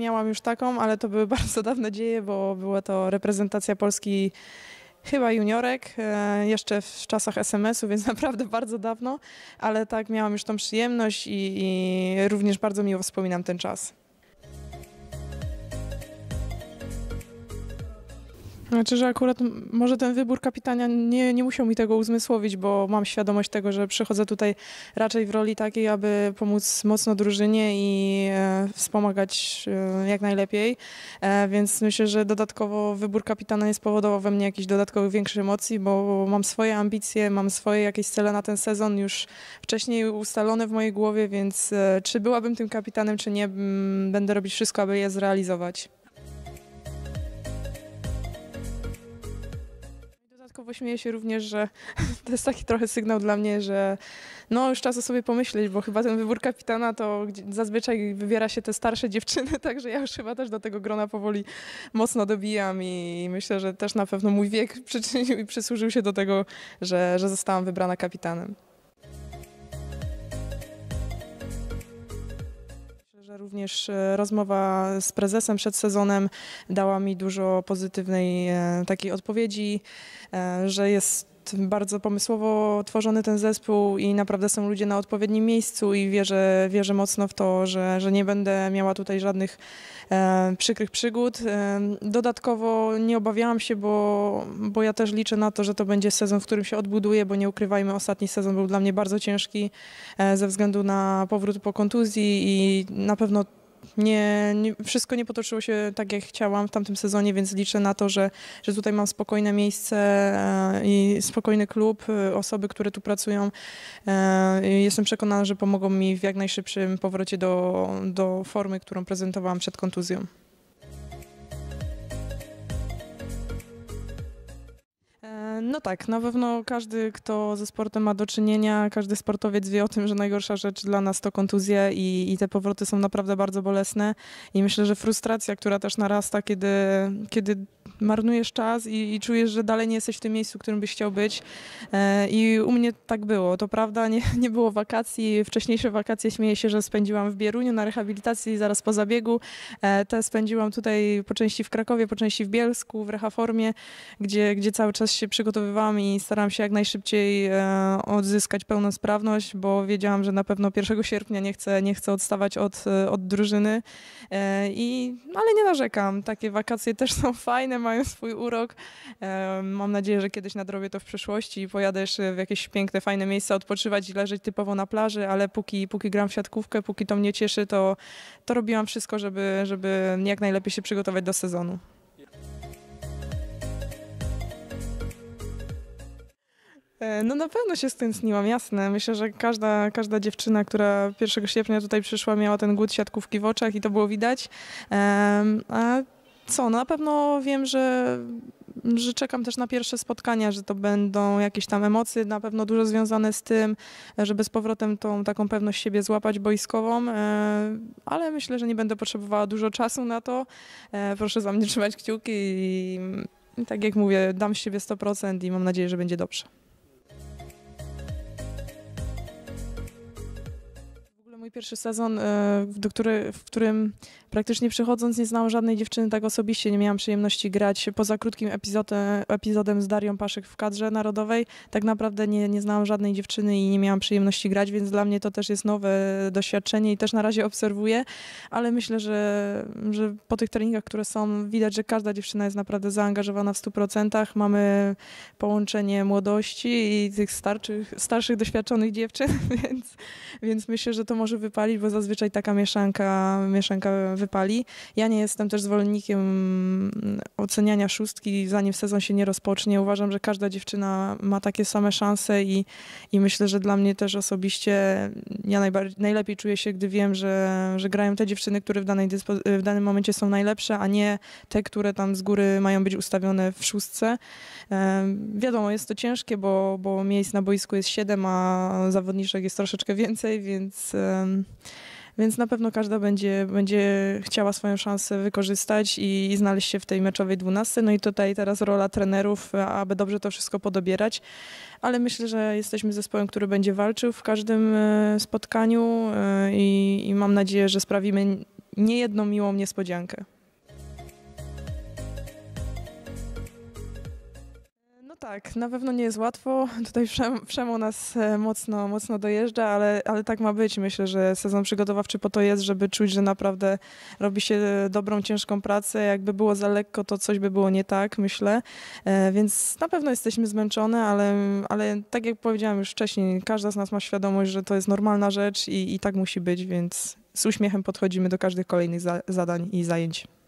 miałam już taką, ale to były bardzo dawne dzieje, bo była to reprezentacja Polski chyba juniorek, e, jeszcze w czasach SMS-u, więc naprawdę bardzo dawno, ale tak miałam już tą przyjemność i, i również bardzo miło wspominam ten czas. Znaczy, że akurat może ten wybór kapitania nie, nie musiał mi tego uzmysłowić, bo mam świadomość tego, że przychodzę tutaj raczej w roli takiej, aby pomóc mocno drużynie i e, wspomagać e, jak najlepiej. E, więc myślę, że dodatkowo wybór kapitana nie spowodował we mnie jakichś dodatkowych większych emocji, bo mam swoje ambicje, mam swoje jakieś cele na ten sezon już wcześniej ustalone w mojej głowie, więc e, czy byłabym tym kapitanem, czy nie, m, będę robić wszystko, aby je zrealizować. Dodatkowo śmieję się również, że to jest taki trochę sygnał dla mnie, że no już czas o sobie pomyśleć, bo chyba ten wybór kapitana to zazwyczaj wybiera się te starsze dziewczyny, także ja już chyba też do tego grona powoli mocno dobijam i myślę, że też na pewno mój wiek przyczynił i przysłużył się do tego, że, że zostałam wybrana kapitanem. Również e, rozmowa z prezesem przed sezonem dała mi dużo pozytywnej e, takiej odpowiedzi, e, że jest bardzo pomysłowo tworzony ten zespół i naprawdę są ludzie na odpowiednim miejscu i wierzę, wierzę mocno w to, że, że nie będę miała tutaj żadnych e, przykrych przygód. E, dodatkowo nie obawiałam się, bo, bo ja też liczę na to, że to będzie sezon, w którym się odbuduję, bo nie ukrywajmy, ostatni sezon był dla mnie bardzo ciężki e, ze względu na powrót po kontuzji i na pewno nie, nie, wszystko nie potoczyło się tak, jak chciałam w tamtym sezonie, więc liczę na to, że, że tutaj mam spokojne miejsce e, i spokojny klub, e, osoby, które tu pracują. E, jestem przekonana, że pomogą mi w jak najszybszym powrocie do, do formy, którą prezentowałam przed kontuzją. No tak, na pewno każdy, kto ze sportem ma do czynienia, każdy sportowiec wie o tym, że najgorsza rzecz dla nas to kontuzje i, i te powroty są naprawdę bardzo bolesne i myślę, że frustracja, która też narasta, kiedy, kiedy marnujesz czas i, i, czujesz, że dalej nie jesteś w tym miejscu, w którym byś chciał być. E, I u mnie tak było. To prawda, nie, nie było wakacji. Wcześniejsze wakacje śmieję się, że spędziłam w Bieruniu na rehabilitacji zaraz po zabiegu. E, te spędziłam tutaj po części w Krakowie, po części w Bielsku, w Rehaformie, gdzie, gdzie cały czas się przygotowałam przygotowywałam i staram się jak najszybciej e, odzyskać pełną sprawność, bo wiedziałam, że na pewno 1 sierpnia nie chcę, nie chcę odstawać od, e, od drużyny. E, I, no, ale nie narzekam. Takie wakacje też są fajne, mają swój urok. Mam nadzieję, że kiedyś nadrobię to w przyszłości i pojadę jeszcze w jakieś piękne, fajne miejsca odpoczywać i leżeć typowo na plaży, ale póki, póki gram w siatkówkę, póki to mnie cieszy, to, to robiłam wszystko, żeby, żeby jak najlepiej się przygotować do sezonu. E, no na pewno się stęskniłam, jasne. Myślę, że każda, każda dziewczyna, która 1 sierpnia tutaj przyszła, miała ten głód siatkówki w oczach i to było widać. A co, no na pewno wiem, że, że czekam też na pierwsze spotkania, że to będą jakieś tam emocje, na pewno dużo związane z tym, żeby z powrotem tą taką pewność siebie złapać boiskową, e, ale myślę, że nie będę potrzebowała dużo czasu na to. E, proszę za mnie trzymać kciuki i tak jak mówię, dam z siebie 100% i mam nadzieję, że będzie dobrze. Mój pierwszy sezon, e, który, w którym praktycznie przychodząc nie znałam żadnej dziewczyny tak osobiście, nie miałam przyjemności grać. Poza krótkim epizodem, epizodem z Darią Paszek w kadrze narodowej, tak naprawdę nie, nie znałam żadnej dziewczyny i nie miałam przyjemności grać, więc dla mnie to też jest nowe doświadczenie i też na razie obserwuję, ale myślę, że, że po tych treningach, które są, widać, że każda dziewczyna jest naprawdę zaangażowana w 100%. Mamy połączenie młodości i tych starszych, starszych doświadczonych dziewczyn, więc, więc myślę, że to może może wypalić, bo zazwyczaj taka mieszanka, mieszanka wypali. Ja nie jestem też zwolennikiem mm, oceniania szóstki, zanim sezon się nie rozpocznie. Uważam, że każda dziewczyna ma takie same szanse i, i myślę, że dla mnie też osobiście ja najlepiej czuję się, gdy wiem, że, że grają te dziewczyny, które w, danej w danym momencie są najlepsze, a nie te, które tam z góry mają być ustawione w szóstce. Wiadomo, jest to ciężkie, bo, bo miejsc na boisku jest siedem, a zawodniczek jest troszeczkę więcej, więc e, więc na pewno każda będzie, będzie chciała swoją szansę wykorzystać i, i znaleźć się w tej meczowej dwunastce. No i tutaj teraz rola trenerów, e, aby dobrze to wszystko podobierać. Ale myślę, że jesteśmy zespołem, który będzie walczył w każdym e, spotkaniu e, i, i mam nadzieję, że sprawimy niejedną miłą niespodziankę. Tak, na pewno nie jest łatwo. Tutaj Przem, Przemo nas e, mocno, mocno dojeżdża, ale, ale tak ma być. Myślę, że sezon przygotowawczy po to jest, żeby czuć, że naprawdę robi się e, dobrą, ciężką pracę. Jakby było za lekko, to coś by było nie tak, myślę. E, więc na pewno jesteśmy zmęczone, ale, ale tak jak powiedziałam już wcześniej, każda z nas ma świadomość, że to jest normalna rzecz i, i tak musi być, więc z uśmiechem podchodzimy do każdych kolejnych za zadań i zajęć.